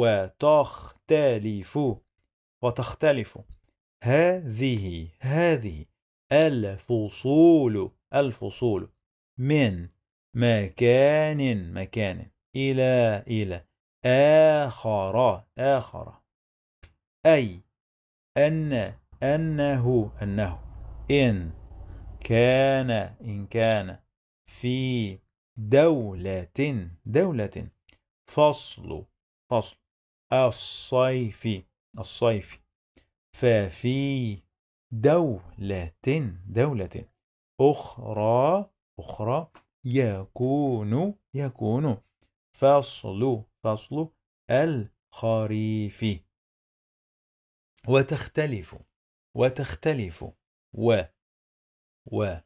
وتختلف وتختلف هذه هذه الفصول الفصول من مكان مكان إلى إلى آخر آخر أي أن أنه أنه إن كان إن كان في دولة دولة فصل فصل الصيف الصيف ففي دولة دولة أخرى أخرى يكون يكون فصل فصل الخريف وتختلف وتختلف و و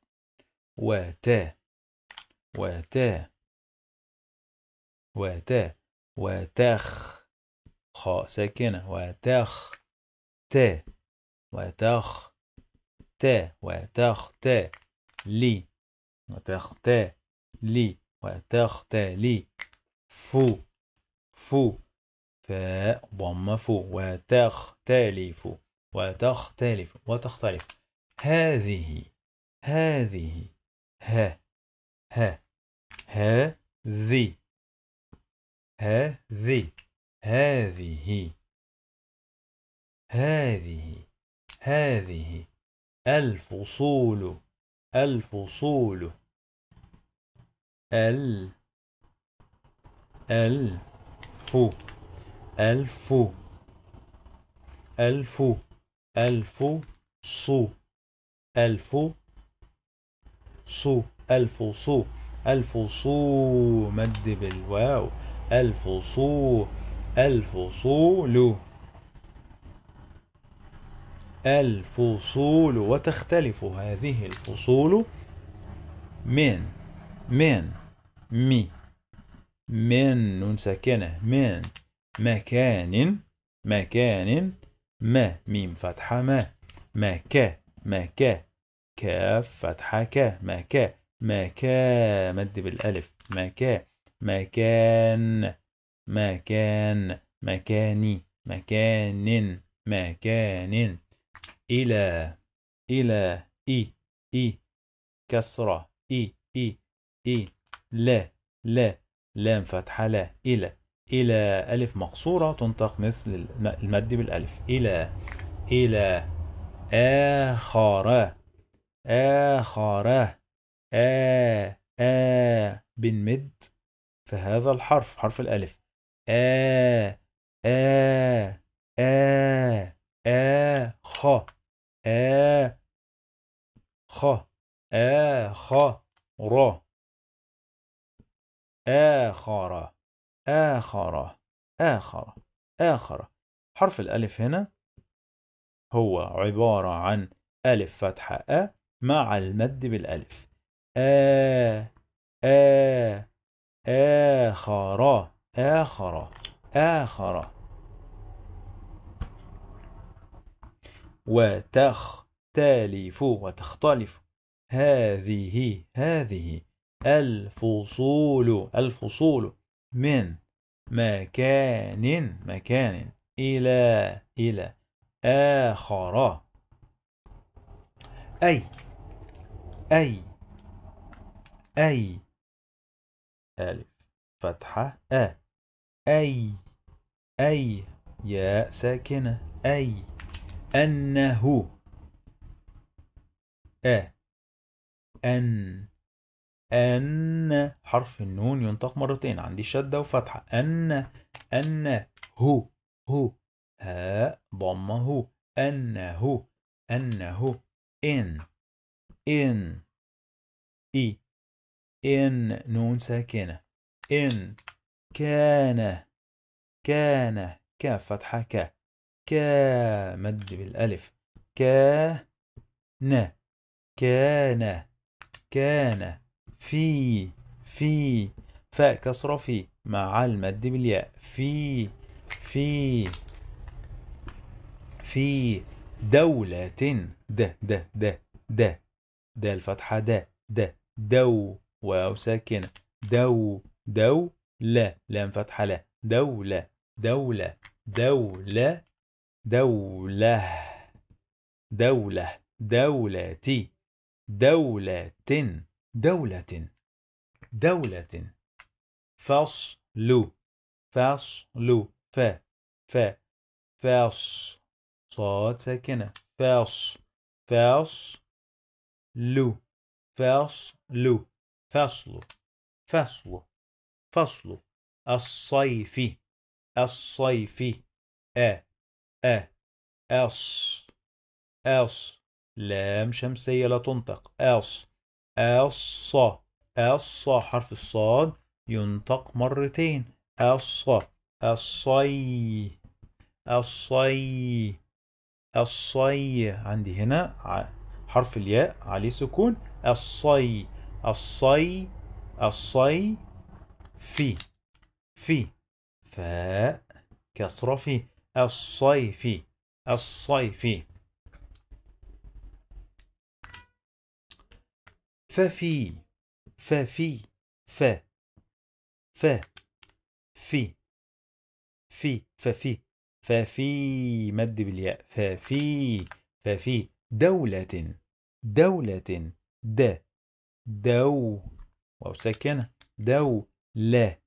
وتا وتا وتا وتخ خاء ساكنة وتخ تا وتخ تا وتخ تا لي وتخ تا لي وتخ تا لي فو فو فاء ضم فو وتختلف وتختلف وتختلف هذه هذه ها ها ها ذي هذه هذه هذه الفصول الفصول ال الف الف الف الف صو الف صو الف صو الف صو مد بالواو الف صو الفصول الفصول وتختلف هذه الفصول من من مي من نون ساكنة من مكان مكان ما ميم فتحة ما مكا مكا كاف فتحة كا مكا مكا مد بالألف مكا مكان مكان مكاني مكان مكان إلى إلى إي إي كسرة إي إي إي لا لا لام فتحة لا إلى إلى ألف مقصورة تنطق مثل المد بالألف إلى إلى آخر آخر آ آ في هذا الحرف حرف الألف آ آه، آ آه، آ آه، آ خ آ خ آ خ ر آخر آخر آخر آخر حرف الألف هنا هو عبارة عن ألف فتحة أ مع المد بالألف آ آ آخر آخر آخر وتختلف وتختلف هذه هذه الفصول الفصول من مكان مكان إلى إلى آخر أي أي أي ألف فتحة أ أي أي ياء ساكنة أي أنه أ أن أن حرف النون ينطق مرتين عندي شدة وفتحة أن أن هو هو ها ضمه أنه أنه إن إن إي إن نون ساكنة إن كان كان ك فتحة ك كا مد بالألف كا ن كان كان في في فاء كسرة في مع المد بالياء في في في دولة د د د د د الفتحة د د دو واو ساكنة دو دو لا لام فتحة لا دولة دولة دولة دولة دولة دولة دولة دولة دولة فصل فصل ف ف فص صاد ساكنة فص فص لو لو فصل فصل فصل الصيف الصيف أ أ أص أص لام شمسية لا تنطق أص أص أص حرف الصاد ينطق مرتين أص الصي الصي الصي عندي هنا حرف الياء عليه سكون الصي الصي الصي في في فاء كسرة في الصيف الصيف ففي ففي ف ف في في ففي ففي مد بالياء ففي ففي دولة دولة د دو واو ساكنة دو لا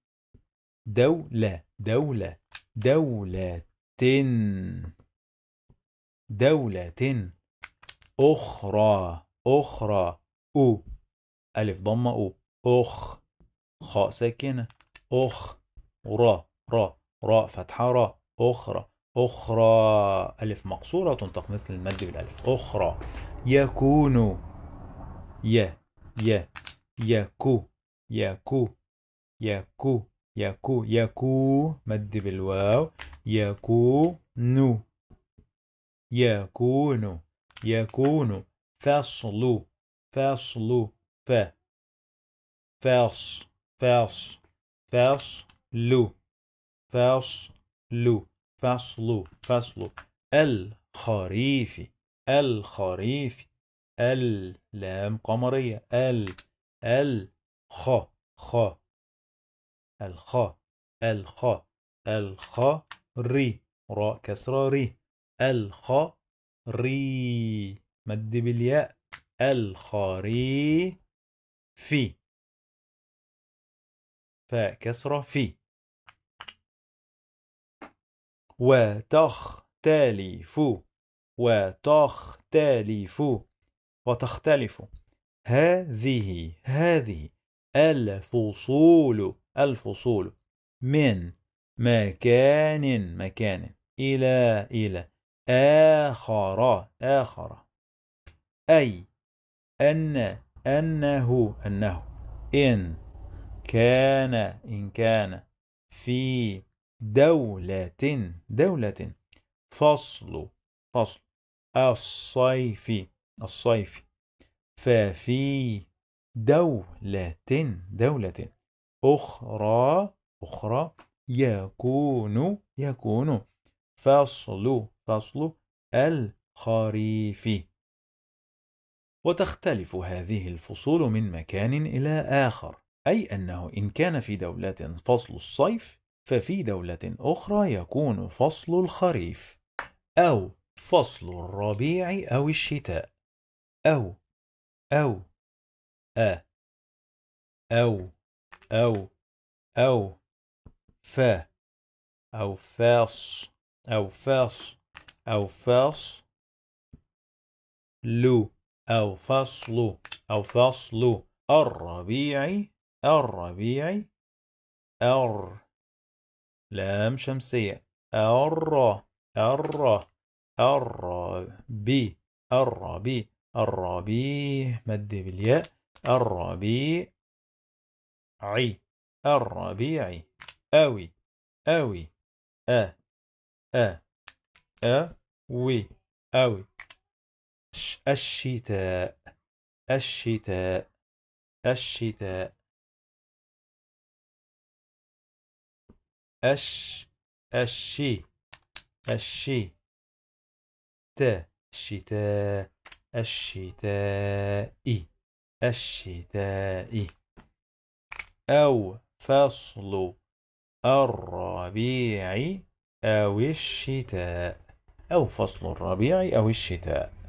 دولة دولة دولة دولة أخرى أخرى أو ألف ضمة أو أخ خاء ساكنة أخ را را را فتحة را أخرى أخرى ألف مقصورة تنطق مثل المد بالألف أخرى يكون ي ي يكو يكو يكو يكو يكو مد بالواو نو يكون يكون فصل فصل ف فص فص فصل لو فصل لو الخريف الخريف اللام قمرية ال ال خ خ الخ الخ الخ ري راء كسرة ري الخ ري مد بالياء الخاري في فاء كسرة في وتختلف وتختلف وتختلف هذه هذه الفصول الفصول من مكان مكان إلى إلى آخر آخر أي أن أنه أنه إن كان إن كان في دولة دولة فصل فصل الصيف الصيف ففي دولة دولة أخرى أخرى يكون يكون فصل فصل الخريف وتختلف هذه الفصول من مكان إلى آخر أي أنه إن كان في دولة فصل الصيف ففي دولة أخرى يكون فصل الخريف أو فصل الربيع أو الشتاء أو أو أ أو أو أو ف أو فاص أو فاص أو فاص لو أو فصل أو فصل الربيع الربيع أر لام شمسية أر أر الربي الربي الربي مد بالياء الربيعي الربيعي أوي أوي أ أ أ وي أوي الشتاء الشتاء الشتاء الش الشي الشي ت الشتاء الشتاء الشتاء أو فصل الربيع أو الشتاء أو فصل الربيع أو الشتاء